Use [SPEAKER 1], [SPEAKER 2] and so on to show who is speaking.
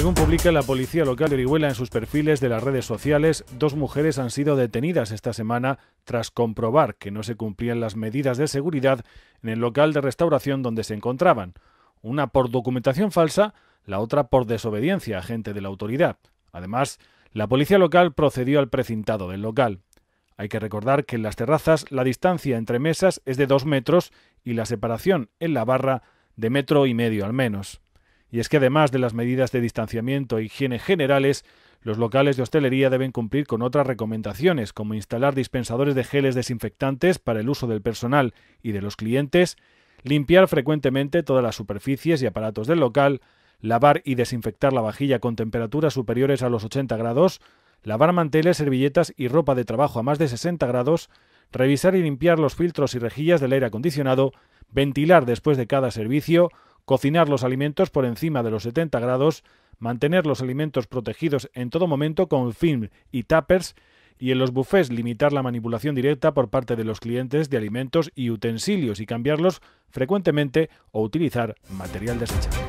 [SPEAKER 1] Según publica la policía local de Orihuela en sus perfiles de las redes sociales, dos mujeres han sido detenidas esta semana tras comprobar que no se cumplían las medidas de seguridad en el local de restauración donde se encontraban. Una por documentación falsa, la otra por desobediencia a gente de la autoridad. Además, la policía local procedió al precintado del local. Hay que recordar que en las terrazas la distancia entre mesas es de dos metros y la separación en la barra de metro y medio al menos. Y es que además de las medidas de distanciamiento e higiene generales, los locales de hostelería deben cumplir con otras recomendaciones, como instalar dispensadores de geles desinfectantes para el uso del personal y de los clientes, limpiar frecuentemente todas las superficies y aparatos del local, lavar y desinfectar la vajilla con temperaturas superiores a los 80 grados, lavar manteles, servilletas y ropa de trabajo a más de 60 grados, revisar y limpiar los filtros y rejillas del aire acondicionado, ventilar después de cada servicio, cocinar los alimentos por encima de los 70 grados, mantener los alimentos protegidos en todo momento con film y tappers, y en los buffets limitar la manipulación directa por parte de los clientes de alimentos y utensilios y cambiarlos frecuentemente o utilizar material desechable.